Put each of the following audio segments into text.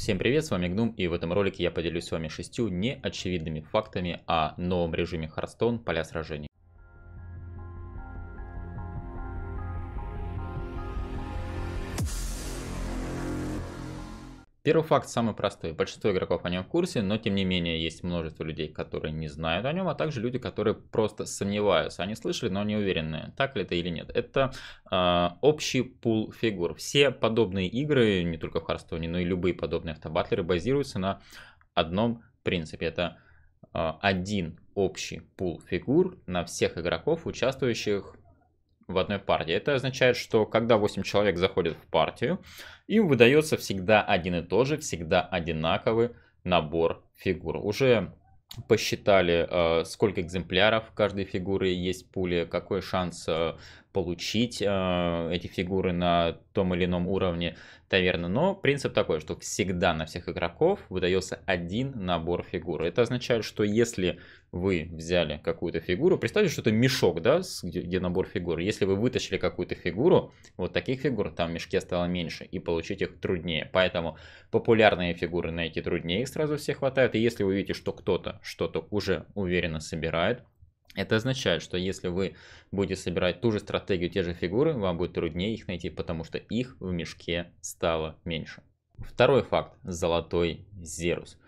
Всем привет, с вами Гнум, и в этом ролике я поделюсь с вами шестью неочевидными фактами о новом режиме Харстон: поля сражений. Первый факт самый простой. Большинство игроков о нем в курсе, но тем не менее есть множество людей, которые не знают о нем, а также люди, которые просто сомневаются. Они а слышали, но не уверены, так ли это или нет. Это э, общий пул фигур. Все подобные игры, не только в Харстоне, но и любые подобные автобатлеры базируются на одном принципе. Это э, один общий пул фигур на всех игроков, участвующих в одной партии. Это означает, что когда 8 человек заходят в партию, им выдается всегда один и тот же, всегда одинаковый набор фигур. Уже посчитали, э, сколько экземпляров каждой фигуры есть в пуле, какой шанс э, получить э, эти фигуры на том или ином уровне таверны. Но принцип такой, что всегда на всех игроков выдается один набор фигур. Это означает, что если вы взяли какую-то фигуру, представьте, что это мешок, да, где, где набор фигур. Если вы вытащили какую-то фигуру, вот таких фигур там в мешке стало меньше, и получить их труднее. Поэтому популярные фигуры найти труднее, их сразу все хватает. И если вы видите, что кто-то что-то уже уверенно собирает, это означает, что если вы будете собирать ту же стратегию, те же фигуры, вам будет труднее их найти, потому что их в мешке стало меньше. Второй факт – золотой Зерус.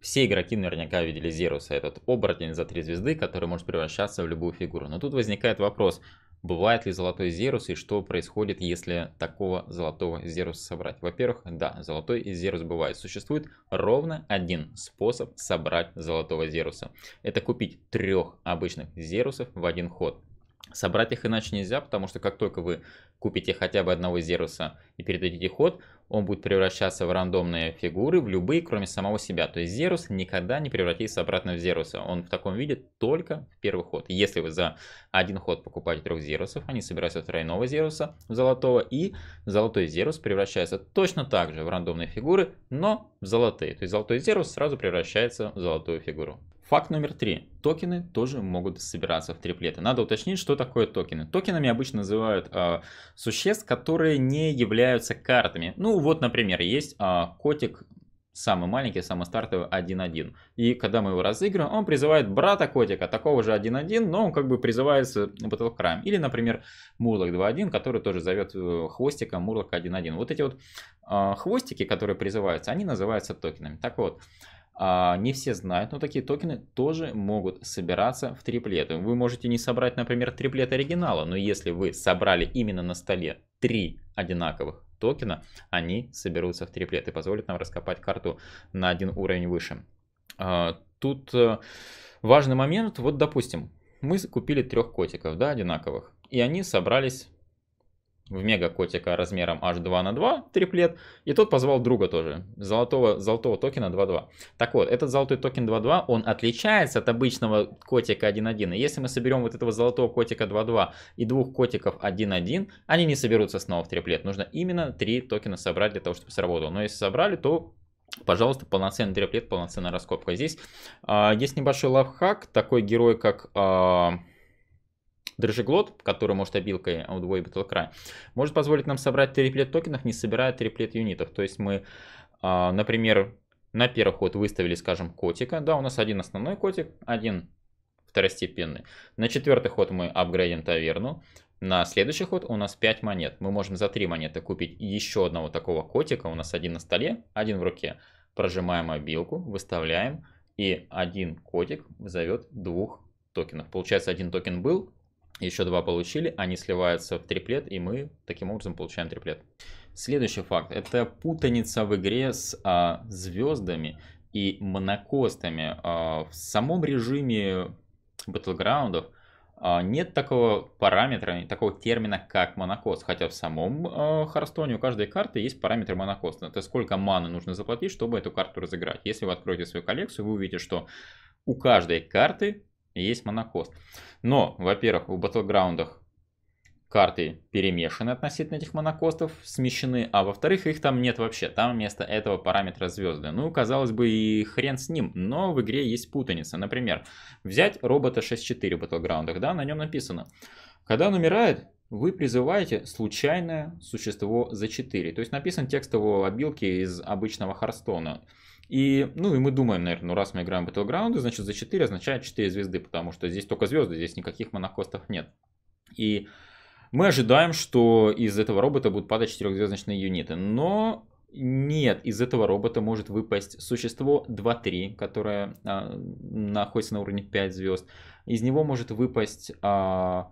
Все игроки наверняка видели Зеруса, этот оборотень за три звезды, который может превращаться в любую фигуру. Но тут возникает вопрос, Бывает ли золотой зерус и что происходит, если такого золотого зеруса собрать? Во-первых, да, золотой зерус бывает. Существует ровно один способ собрать золотого зеруса. Это купить трех обычных зерусов в один ход. Собрать их иначе нельзя, потому что как только вы купите хотя бы одного Зеруса и передадите ход, он будет превращаться в рандомные фигуры, в любые, кроме самого себя. То есть Зерус никогда не превратится обратно в Зеруса. Он в таком виде только в первый ход. Если вы за один ход покупаете трех Зерусов, они собираются в тройного Зеруса, в золотого, и золотой Зерус превращается точно так же в рандомные фигуры, но в золотые. То есть золотой Зерус сразу превращается в золотую фигуру. Факт номер три. Токены тоже могут собираться в триплеты. Надо уточнить, что такое токены. Токенами обычно называют э, существ, которые не являются картами. Ну вот, например, есть э, котик самый маленький, самый стартовый 1-1. И когда мы его разыгрываем, он призывает брата котика, такого же 1-1, но он как бы призывается на Crime. Или, например, Мурлок 2-1, который тоже зовет э, хвостика Мурлок 1-1. Вот эти вот э, хвостики, которые призываются, они называются токенами. Так вот, а, не все знают, но такие токены тоже могут собираться в триплеты. Вы можете не собрать, например, триплет оригинала, но если вы собрали именно на столе три одинаковых токена, они соберутся в триплет и позволят нам раскопать карту на один уровень выше. А, тут э, важный момент, вот допустим, мы купили трех котиков, да, одинаковых, и они собрались в мега котика размером H2 на 2, триплет, и тот позвал друга тоже, золотого, золотого токена 2.2. Так вот, этот золотой токен 2.2, он отличается от обычного котика 1.1, и если мы соберем вот этого золотого котика 2.2 и двух котиков 1.1, они не соберутся снова в триплет, нужно именно три токена собрать для того, чтобы сработало, но если собрали, то пожалуйста, полноценный триплет, полноценная раскопка. Здесь э, есть небольшой лавхак, такой герой, как... Э, Дрожжеглот, который может обилкой Outboy а, Battle может позволить нам собрать триплет токенов, не собирая триплет юнитов. То есть мы, а, например, на первый ход выставили, скажем, котика. Да, у нас один основной котик, один второстепенный. На четвертый ход мы апгрейдим таверну. На следующий ход у нас 5 монет. Мы можем за 3 монеты купить еще одного такого котика. У нас один на столе, один в руке. Прожимаем обилку, выставляем, и один котик зовет двух токенов. Получается, один токен был, еще два получили, они сливаются в триплет, и мы таким образом получаем триплет. Следующий факт – это путаница в игре с а, звездами и монокостами. А, в самом режиме батлграундов а, нет такого параметра, такого термина, как монокост. Хотя в самом а, Харстоне у каждой карты есть параметр монокоста. Это сколько маны нужно заплатить, чтобы эту карту разыграть. Если вы откроете свою коллекцию, вы увидите, что у каждой карты и есть монокост. Но, во-первых, в батлграундах карты перемешаны относительно этих монокостов, смещены, а во-вторых, их там нет вообще. Там вместо этого параметра звезды. Ну, казалось бы, и хрен с ним, но в игре есть путаница. Например, взять робота 6.4 в батлграундах, да, на нем написано. Когда он умирает, вы призываете случайное существо за 4. То есть написан текст его обилки из обычного Харстона. И, ну, и мы думаем, наверное, ну, раз мы играем Battleground, значит, за 4 означает 4 звезды, потому что здесь только звезды, здесь никаких монокостов нет. И мы ожидаем, что из этого робота будут падать четырехзвездочные юниты, но нет, из этого робота может выпасть существо 2-3, которое а, находится на уровне 5 звезд. Из него может выпасть а,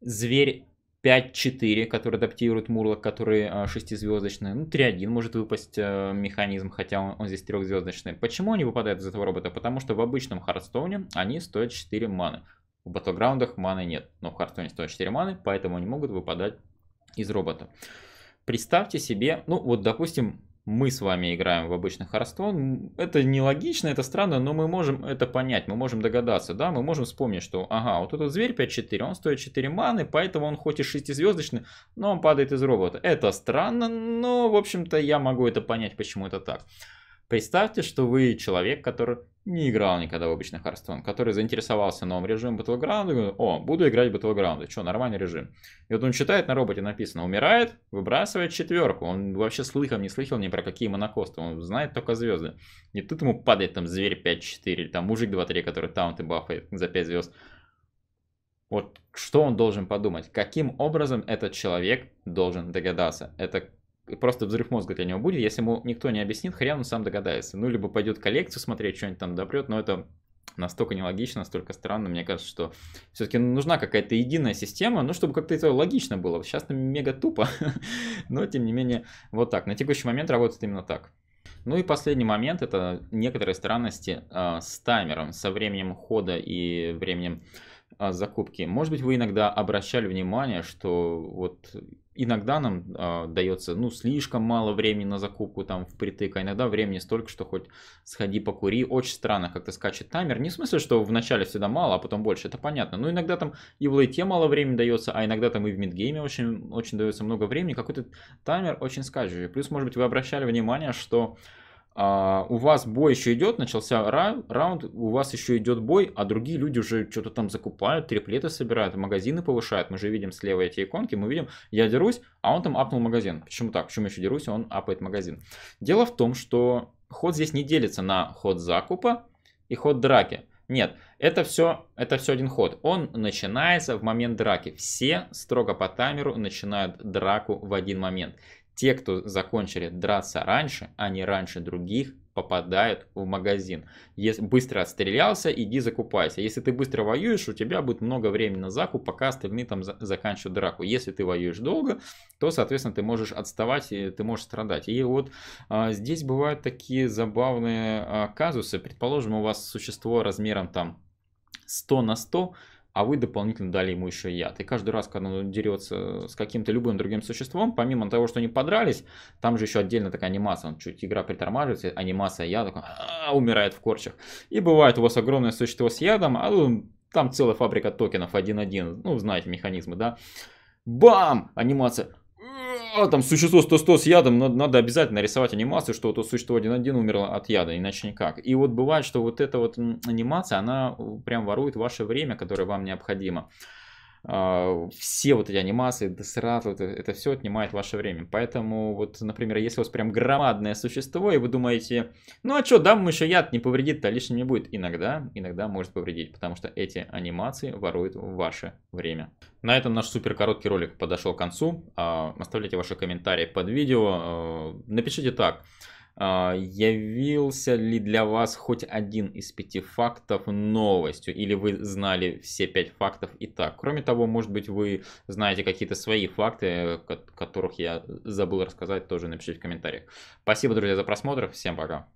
зверь 5-4, который адаптирует Мурлок, который а, шестизвездочный. Ну, 3-1 может выпасть а, механизм, хотя он, он здесь трехзвездочный. Почему они выпадают из этого робота? Потому что в обычном Хардстоуне они стоят 4 маны. В батлграундах маны нет, но в Хардстоуне стоят 4 маны, поэтому они могут выпадать из робота. Представьте себе, ну вот допустим, мы с вами играем в обычное Hearthstone. Ну, это нелогично, это странно, но мы можем это понять, мы можем догадаться, да, мы можем вспомнить, что, ага, вот этот зверь 5-4, он стоит 4 маны, поэтому он хоть и 6-звездочный, но он падает из робота. Это странно, но, в общем-то, я могу это понять, почему это так. Представьте, что вы человек, который не играл никогда в обычный Hearthstone, который заинтересовался новым режимом Battleground, и говорит, о, буду играть в Battleground, что, нормальный режим. И вот он читает, на роботе написано, умирает, выбрасывает четверку, он вообще слыхом не слыхал ни про какие монокосты, он знает только звезды. И тут ему падает там зверь 5-4, или там мужик 2-3, который таунт и бафает за 5 звезд. Вот что он должен подумать? Каким образом этот человек должен догадаться? Это просто взрыв мозга для него будет, если ему никто не объяснит, хрен он сам догадается. Ну, либо пойдет коллекцию смотреть, что-нибудь там допрет, но это настолько нелогично, настолько странно. Мне кажется, что все-таки нужна какая-то единая система, ну, чтобы как-то это логично было. Сейчас мега тупо, но тем не менее вот так. На текущий момент работает именно так. Ну и последний момент – это некоторые странности э, с таймером, со временем хода и временем э, закупки. Может быть, вы иногда обращали внимание, что вот иногда нам э, а, дается, ну, слишком мало времени на закупку там впритык, а иногда времени столько, что хоть сходи покури. Очень странно как-то скачет таймер. Не в смысле, что в начале всегда мало, а потом больше, это понятно. Но иногда там и в лейте мало времени дается, а иногда там и в мидгейме очень, очень дается много времени. Какой-то таймер очень скачет. Плюс, может быть, вы обращали внимание, что а, у вас бой еще идет, начался ра раунд, у вас еще идет бой, а другие люди уже что-то там закупают, триплеты собирают, магазины повышают. Мы же видим слева эти иконки, мы видим, я дерусь, а он там апнул магазин. Почему так? Почему я еще дерусь, а он апает магазин? Дело в том, что ход здесь не делится на ход закупа и ход драки. Нет, это все, это все один ход. Он начинается в момент драки. Все строго по таймеру начинают драку в один момент. Те, кто закончили драться раньше, а не раньше других, попадают в магазин. Если быстро отстрелялся, иди закупайся. Если ты быстро воюешь, у тебя будет много времени на закуп, пока остальные там заканчивают драку. Если ты воюешь долго, то, соответственно, ты можешь отставать и ты можешь страдать. И вот а, здесь бывают такие забавные а, казусы. Предположим, у вас существо размером там 100 на 100, а вы дополнительно дали ему еще яд. И каждый раз, когда он дерется с каким-то любым другим существом, помимо того, что они подрались, там же еще отдельно такая анимация, он чуть игра притормаживается, анимация яда, такой, умирает в корчах. И бывает у вас огромное существо с ядом, а ну, там целая фабрика токенов 1.1, ну, знаете механизмы, да? Бам! Анимация а, там существо 100-100 с ядом, но надо обязательно рисовать анимацию, что вот существо 1-1 умерло от яда, иначе никак. И вот бывает, что вот эта вот анимация, она э, прям ворует ваше время, которое вам необходимо. А, все вот эти анимации, сразу это, это все отнимает ваше время. Поэтому вот, например, если у вас прям громадное существо, и вы думаете, ну а что, дам еще яд, не повредит-то, а лишним не будет. Иногда, иногда может повредить, потому что эти анимации воруют ваше время. На этом наш супер короткий ролик подошел к концу. А, оставляйте ваши комментарии под видео. Напишите так. А, явился ли для вас хоть один из пяти фактов новостью? Или вы знали все пять фактов и так? Кроме того, может быть, вы знаете какие-то свои факты, э, которых я забыл рассказать, тоже напишите в комментариях. Спасибо, друзья, за просмотр. Всем пока.